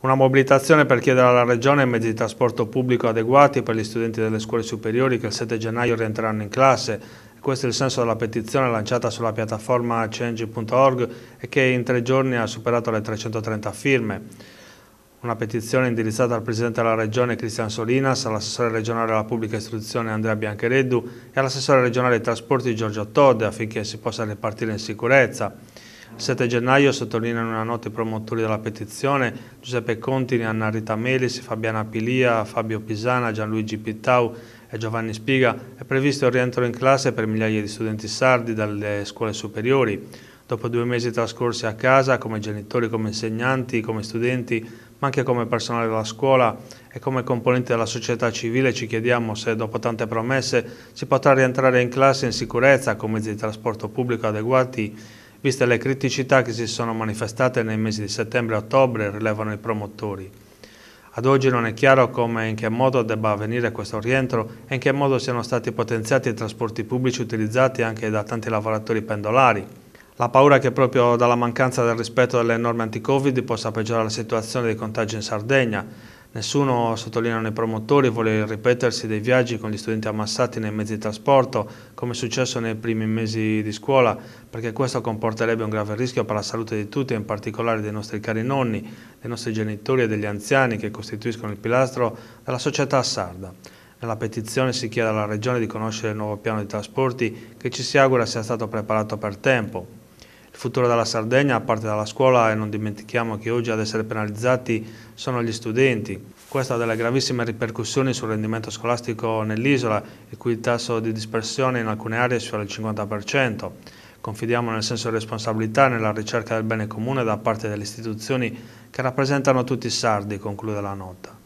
Una mobilitazione per chiedere alla Regione mezzi di trasporto pubblico adeguati per gli studenti delle scuole superiori che il 7 gennaio rientreranno in classe. Questo è il senso della petizione lanciata sulla piattaforma change.org e che in tre giorni ha superato le 330 firme. Una petizione indirizzata al Presidente della Regione Cristian Solinas, all'assessore regionale alla pubblica istruzione Andrea Bianchereddu e all'assessore regionale ai trasporti Giorgio Todde affinché si possa ripartire in sicurezza. Il 7 gennaio sottolineano una nota i promotori della petizione Giuseppe Contini, Anna Rita Melis, Fabiana Pilia, Fabio Pisana, Gianluigi Pittau e Giovanni Spiga. È previsto il rientro in classe per migliaia di studenti sardi dalle scuole superiori. Dopo due mesi trascorsi a casa, come genitori, come insegnanti, come studenti, ma anche come personale della scuola e come componente della società civile ci chiediamo se dopo tante promesse si potrà rientrare in classe in sicurezza con mezzi di trasporto pubblico adeguati viste le criticità che si sono manifestate nei mesi di settembre e ottobre, rilevano i promotori. Ad oggi non è chiaro come e in che modo debba avvenire questo rientro e in che modo siano stati potenziati i trasporti pubblici utilizzati anche da tanti lavoratori pendolari. La paura è che proprio dalla mancanza del rispetto delle norme anti-Covid possa peggiorare la situazione dei contagi in Sardegna, Nessuno, sottolineano i promotori, vuole ripetersi dei viaggi con gli studenti ammassati nei mezzi di trasporto, come è successo nei primi mesi di scuola, perché questo comporterebbe un grave rischio per la salute di tutti, in particolare dei nostri cari nonni, dei nostri genitori e degli anziani che costituiscono il pilastro della società sarda. Nella petizione si chiede alla Regione di conoscere il nuovo piano di trasporti che ci si augura sia stato preparato per tempo, futuro della Sardegna, a parte dalla scuola e non dimentichiamo che oggi ad essere penalizzati sono gli studenti. Questo ha delle gravissime ripercussioni sul rendimento scolastico nell'isola, il cui tasso di dispersione in alcune aree sfiora il 50%. Confidiamo nel senso di responsabilità e nella ricerca del bene comune da parte delle istituzioni che rappresentano tutti i sardi, conclude la nota.